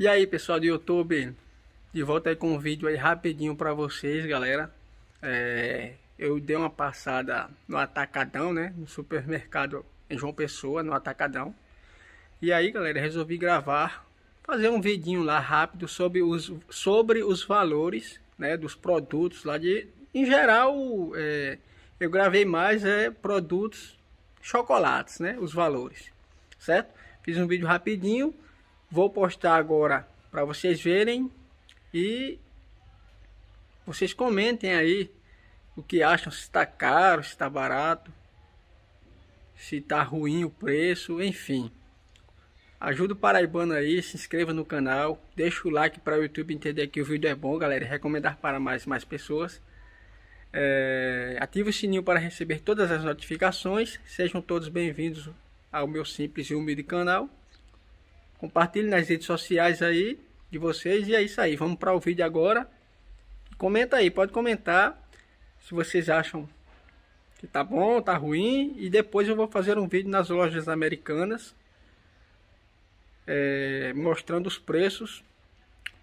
E aí pessoal do YouTube, de volta aí com um vídeo aí rapidinho pra vocês galera é, Eu dei uma passada no Atacadão né, no supermercado em João Pessoa, no Atacadão E aí galera, resolvi gravar, fazer um vidinho lá rápido sobre os, sobre os valores né, dos produtos lá de... Em geral, é, eu gravei mais é, produtos chocolates né, os valores, certo? Fiz um vídeo rapidinho Vou postar agora para vocês verem e vocês comentem aí o que acham, se está caro, se está barato, se está ruim o preço, enfim. Ajuda o Paraibano aí, se inscreva no canal, deixa o like para o YouTube entender que o vídeo é bom, galera, e recomendar para mais mais pessoas. É, ative o sininho para receber todas as notificações. Sejam todos bem-vindos ao meu simples e humilde canal. Compartilhe nas redes sociais aí de vocês. E é isso aí. Vamos para o vídeo agora. Comenta aí, pode comentar se vocês acham que tá bom, tá ruim. E depois eu vou fazer um vídeo nas lojas americanas é, mostrando os preços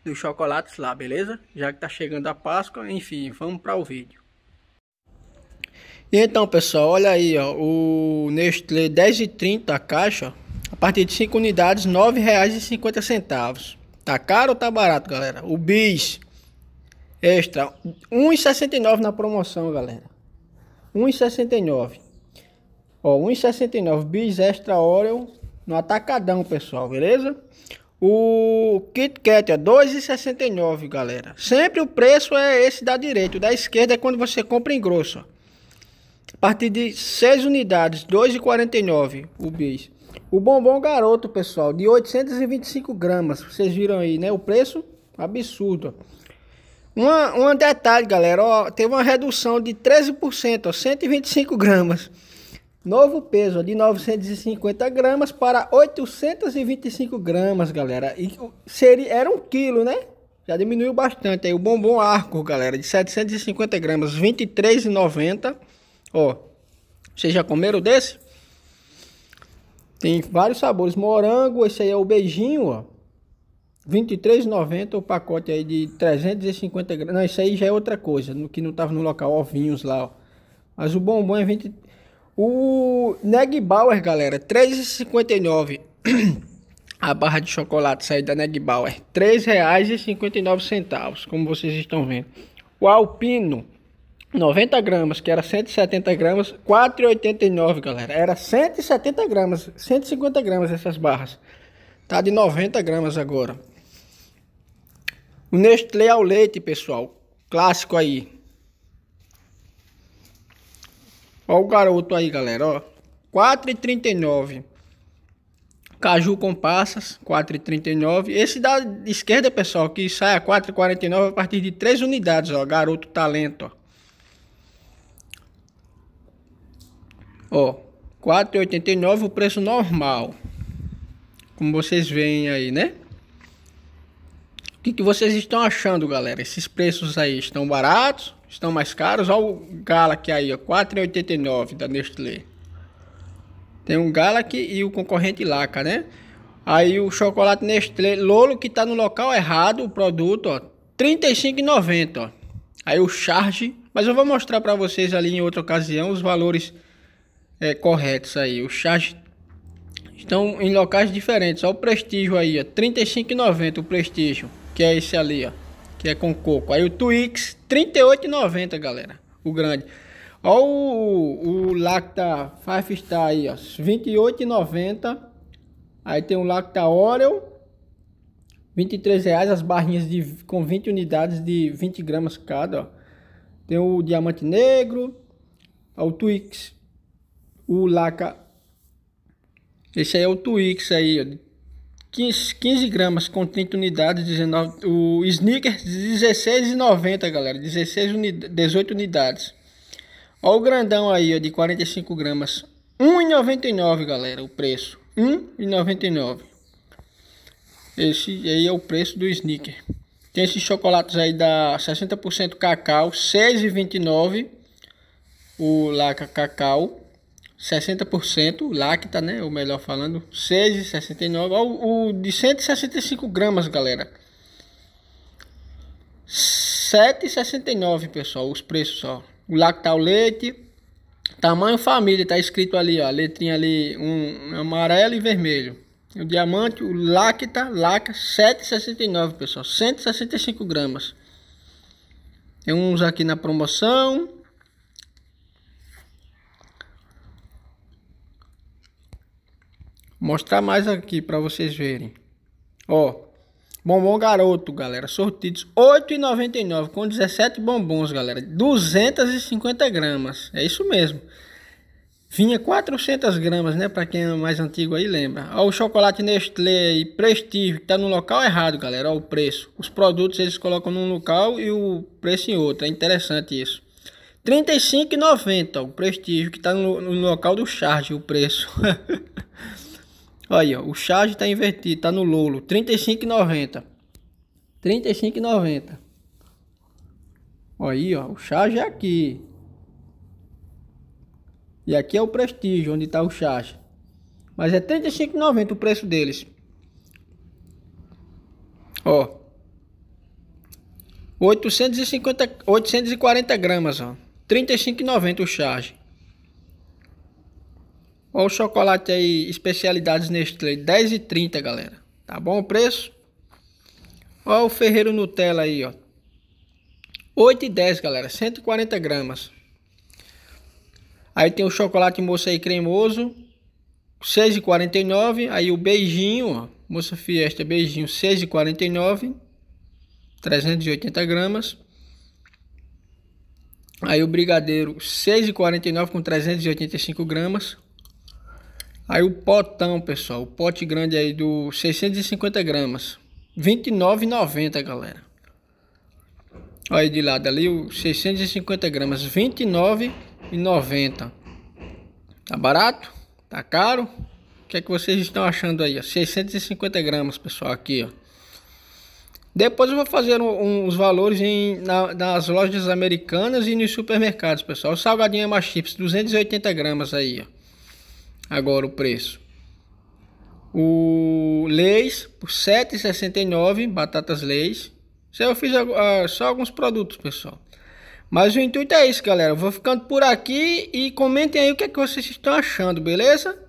dos chocolates lá, beleza? Já que tá chegando a Páscoa, enfim, vamos para o vídeo. então, pessoal, olha aí, ó, o Nestlé 10,30 a caixa, partir de 5 unidades, R$ 9,50. Tá caro ou tá barato, galera? O bis extra, R$ 1,69 na promoção, galera. R$ 1,69. Ó, R$ 1,69 bis extra óleo no atacadão, pessoal, beleza? O Kit Kat é 2,69, galera. Sempre o preço é esse da direita, o da esquerda é quando você compra em grosso. A partir de 6 unidades, R$ 2,49 o bis. O bombom garoto, pessoal, de 825 gramas. Vocês viram aí, né? O preço absurdo. Uma, um detalhe, galera. Ó, teve uma redução de 13%, ó, 125 gramas. Novo peso ó, de 950 gramas para 825 gramas, galera. E seria, era um quilo, né? Já diminuiu bastante aí. O bombom arco, galera, de 750 gramas, 23,90. Ó, vocês já comeram desse? Tem vários sabores. Morango, esse aí é o beijinho, ó. R$23,90 o pacote aí de 350 gramas. Não, isso aí já é outra coisa, no que não tava no local, ovinhos lá, ó. Mas o bombom é 20... O Neg Bauer, galera, 3,59 a barra de chocolate sair da Neg Bauer, R$ 3,59, como vocês estão vendo. O Alpino, 90 gramas, que era 170 gramas, 4,89 galera, era 170 gramas, 150 gramas essas barras, tá de 90 gramas agora. O Nestlé ao leite pessoal, clássico aí. Ó o garoto aí galera, ó, 4,39 Caju com passas, 4,39. Esse da esquerda, pessoal, que sai a 4,49 a partir de 3 unidades, ó. Garoto talento, ó. Ó, 4,89 o preço normal. Como vocês veem aí, né? O que, que vocês estão achando, galera? Esses preços aí estão baratos? Estão mais caros? Olha o Galaxy aí, ó, 4,89 da Nestlé. Tem gala Galaxy e o concorrente Laca, né? Aí o chocolate Nestlé Lolo que tá no local errado, o produto, ó, 35,90, ó. Aí o Charge, mas eu vou mostrar para vocês ali em outra ocasião os valores é, corretos aí. Os chás estão em locais diferentes. Olha o prestígio aí, ó. 35,90 o prestígio, que é esse ali, ó. Que é com coco. Aí o Twix, 38,90, galera. O grande. Olha o, o Lacta Five Star aí, ó. 28,90. Aí tem o Lacta Oreo. 23 reais as barrinhas de, com 20 unidades de 20 gramas cada, ó. Tem o Diamante Negro. o Twix, o laca. Esse aí é o Twix aí, ó. 15, 15 gramas, contém unidades, 19, o sneaker 16,90 galera, 16 unidades, 18 unidades. Ó o grandão aí, ó, de 45 gramas, 1,99 galera, o preço, 1,99. Esse aí é o preço do sneaker Tem esses chocolates aí da 60% cacau, 6,29 o laca cacau. 60% lacta, né? Ou melhor falando, 6,69. O, o de 165 gramas, galera. 7,69, pessoal, os preços, ó. O lacta tá o leite, tamanho família, tá escrito ali, ó, a letrinha ali, um amarelo e vermelho. O diamante, o lacta, laca, 7,69, pessoal, 165 gramas. Tem uns aqui na promoção, mostrar mais aqui para vocês verem. Ó, bombom garoto, galera, sortidos R$ 8,99 com 17 bombons, galera, 250 gramas, é isso mesmo. Vinha 400 gramas, né, para quem é mais antigo aí lembra. Ó, o chocolate Nestlé e Prestígio, que tá no local errado, galera, ó o preço. Os produtos eles colocam num local e o preço em outro, é interessante isso. R$35,90, o prestígio que tá no, no local do charge o preço. Olha, o charge está invertido, tá no lolo, 35,90. 35,90. Aí, ó, o charge é aqui. E aqui é o Prestígio, onde está o charge. Mas é 35,90 o preço deles. Ó. 850, 840 gramas, ó. 35,90 o charge. Olha o chocolate aí, especialidades Nestlé, R$10,30, galera. Tá bom o preço? Olha o Ferreiro Nutella aí, ó. 8,10, galera. 140 gramas. Aí tem o chocolate moça aí cremoso. 6,49. Aí o beijinho, ó. Moça Fiesta beijinho, 6,49. 380 gramas. Aí o brigadeiro, 6,49 com 385 gramas. Aí o potão, pessoal, o pote grande aí do 650 gramas, 29,90, galera. Olha aí de lado ali, o 650 gramas, 29,90. Tá barato? Tá caro? O que é que vocês estão achando aí? 650 gramas, pessoal, aqui, ó. Depois eu vou fazer os valores em, na, nas lojas americanas e nos supermercados, pessoal. O salgadinho é mais chips, 280 gramas aí, ó agora o preço. O leis por 7,69, batatas leis. Isso eu fiz uh, só alguns produtos, pessoal. Mas o intuito é isso, galera. Eu vou ficando por aqui e comentem aí o que, é que vocês estão achando, beleza?